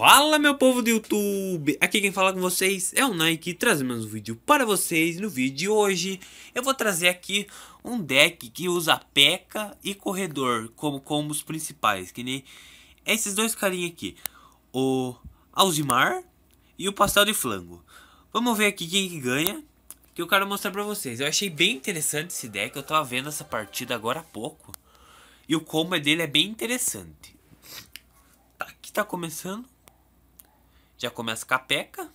Fala meu povo do YouTube, aqui quem fala com vocês é o Nike trazendo mais um vídeo para vocês No vídeo de hoje eu vou trazer aqui um deck que usa P.E.K.K.A e Corredor como combos principais Que nem esses dois carinhas aqui, o Alzimar e o Pastel de Flango Vamos ver aqui quem que ganha, que eu quero mostrar para vocês Eu achei bem interessante esse deck, eu tava vendo essa partida agora há pouco E o combo dele é bem interessante tá, aqui tá começando já começa com a peca.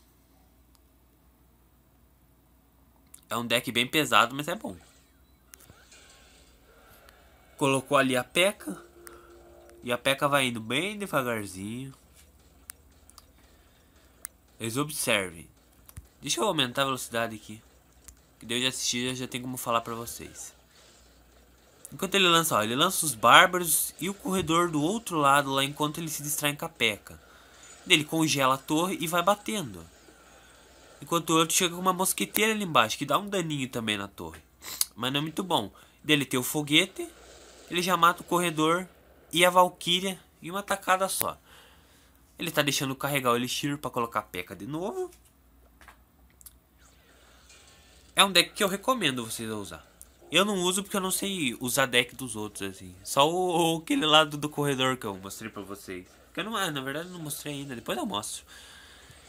É um deck bem pesado, mas é bom. Colocou ali a peca E a peca vai indo bem devagarzinho. Eles observem. Deixa eu aumentar a velocidade aqui. Que deu de assistir, já tem como falar pra vocês. Enquanto ele lança, ó, ele lança os bárbaros e o corredor do outro lado lá enquanto ele se distrai com a peca. Ele congela a torre e vai batendo. Enquanto o outro chega com uma mosqueteira ali embaixo, que dá um daninho também na torre. Mas não é muito bom. Dele tem o foguete, ele já mata o corredor e a valquíria em uma tacada só. Ele tá deixando carregar o Elixir pra colocar a peca de novo. É um deck que eu recomendo vocês usar. Eu não uso porque eu não sei usar deck dos outros, assim. Só o, o aquele lado do corredor que eu mostrei pra vocês eu não, ah, na verdade não mostrei ainda, depois eu mostro.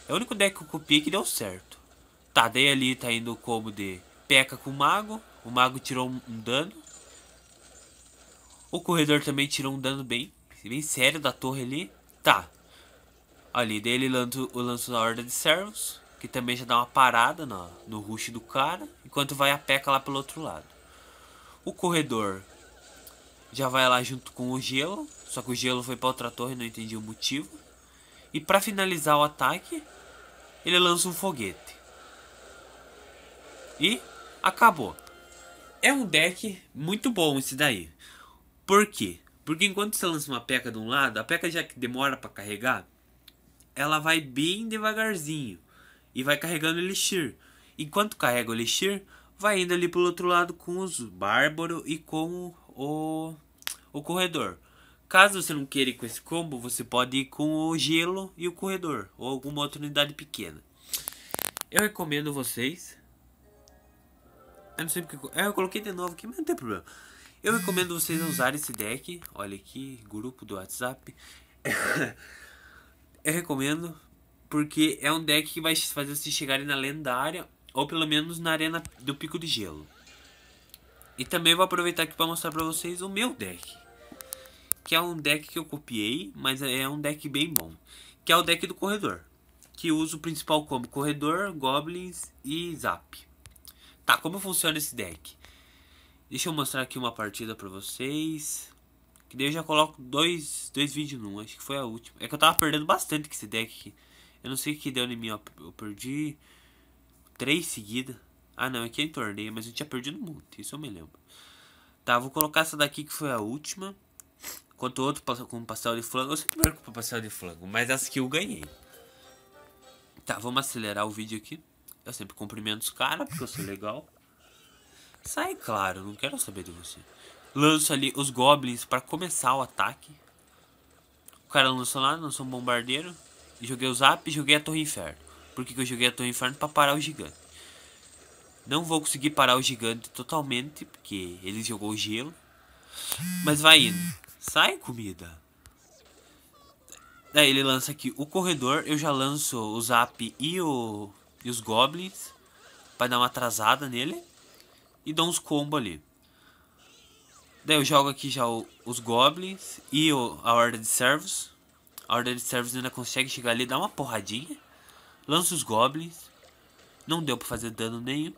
É o único deck que eu copiei que deu certo. Tá, daí ali tá indo o combo de peca com o Mago. O Mago tirou um, um dano. O Corredor também tirou um dano bem, bem sério da torre ali. Tá. Ali, daí ele lança, lance na Horda de Servos. Que também já dá uma parada no, no rush do cara. Enquanto vai a peca lá pelo outro lado. O Corredor já vai lá junto com o gelo. Só que o gelo foi para outra torre, não entendi o motivo. E para finalizar o ataque, ele lança um foguete. E acabou. É um deck muito bom esse daí. Por quê? Porque enquanto você lança uma peca de um lado, a peca já que demora para carregar, ela vai bem devagarzinho e vai carregando o elixir. Enquanto carrega o elixir, vai indo ali pro outro lado com os bárbaro e com o o corredor. Caso você não queira ir com esse combo, você pode ir com o gelo e o corredor, ou alguma outra unidade pequena. Eu recomendo vocês. Eu não sei porque. Eu coloquei de novo aqui, mas não tem problema. Eu recomendo vocês usarem esse deck. Olha aqui, grupo do WhatsApp. eu recomendo porque é um deck que vai fazer vocês chegarem na lendária ou pelo menos na arena do Pico de Gelo. E também vou aproveitar aqui para mostrar para vocês o meu deck que é um deck que eu copiei, mas é um deck bem bom, que é o deck do corredor, que usa o principal combo corredor, goblins e zap. Tá, como funciona esse deck? Deixa eu mostrar aqui uma partida pra vocês. Que daí eu já coloco dois, dois vídeos num, acho que foi a última. É que eu tava perdendo bastante com esse deck aqui. Eu não sei o que deu em mim, ó. Eu perdi três seguidas. Ah, não, aqui é, é em torneio, mas eu tinha perdido muito, isso eu me lembro. Tá, vou colocar essa daqui que foi a última. Quanto outro com com pastel de flango. Eu sempre perco com pastel de flango, mas essa aqui eu ganhei. Tá, vamos acelerar o vídeo aqui. Eu sempre cumprimento os caras, porque eu sou legal. Sai, claro, não quero saber de você. Lanço ali os goblins para começar o ataque. O cara lançou lá, lançou um bombardeiro. Joguei o zap e joguei a torre inferno. Por que, que eu joguei a torre inferno? Para parar o gigante. Não vou conseguir parar o gigante totalmente, porque ele jogou gelo. Mas vai indo. Sai, comida. Daí ele lança aqui o corredor. Eu já lanço o Zap e, o, e os Goblins. Pra dar uma atrasada nele. E dou uns combos ali. Daí eu jogo aqui já o, os Goblins e o, a Horda de Servos. A Horda de Servos ainda consegue chegar ali e dar uma porradinha. Lança os Goblins. Não deu pra fazer dano nenhum.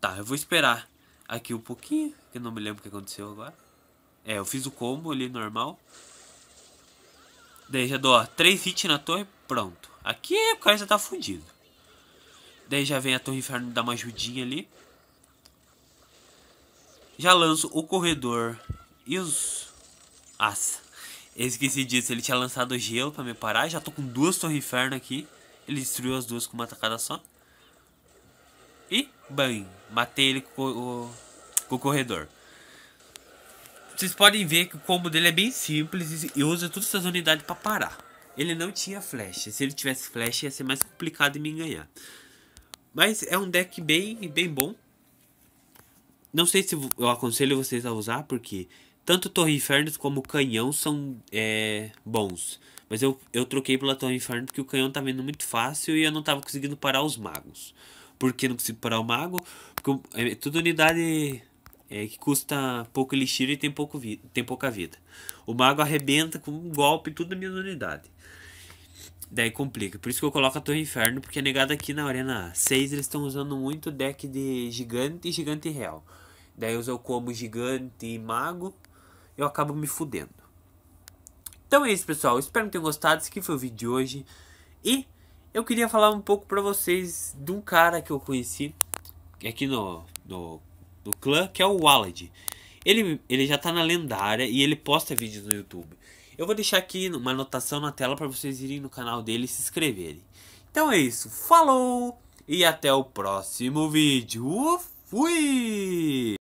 Tá, eu vou esperar Aqui um pouquinho, que eu não me lembro o que aconteceu agora. É, eu fiz o combo ali normal. Daí já dou, ó, 3 hits na torre, pronto. Aqui é, o cara já tá fudido. Daí já vem a torre inferno dar uma ajudinha ali. Já lanço o corredor e os... As. Eu esqueci disso, ele tinha lançado gelo pra me parar. Já tô com duas torres inferno aqui. Ele destruiu as duas com uma tacada só e bem matei ele com o, com o corredor. Vocês podem ver que o combo dele é bem simples e usa todas essas unidades para parar. Ele não tinha flecha. Se ele tivesse flecha, ia ser mais complicado em me ganhar. Mas é um deck bem, bem bom. Não sei se eu aconselho vocês a usar, porque tanto Torre Inferno como Canhão são é, bons. Mas eu, eu troquei pela Torre Inferno porque o Canhão tá vindo muito fácil e eu não tava conseguindo parar os magos. Porque não consigo parar o mago. Porque é tudo unidade é, que custa pouco elixir e tem, pouco vida, tem pouca vida. O mago arrebenta com um golpe tudo a minha unidade. Daí complica. Por isso que eu coloco a Torre Inferno, porque é negado aqui na Arena 6 eles estão usando muito deck de gigante e gigante real. Daí eu uso como gigante e mago, eu acabo me fudendo. Então é isso, pessoal. Espero que tenham gostado. Esse aqui foi o vídeo de hoje. E eu queria falar um pouco para vocês de um cara que eu conheci aqui no, no, no clã, que é o Walid. Ele, ele já tá na lendária e ele posta vídeos no YouTube. Eu vou deixar aqui uma anotação na tela para vocês irem no canal dele e se inscreverem. Então é isso, falou e até o próximo vídeo. Fui!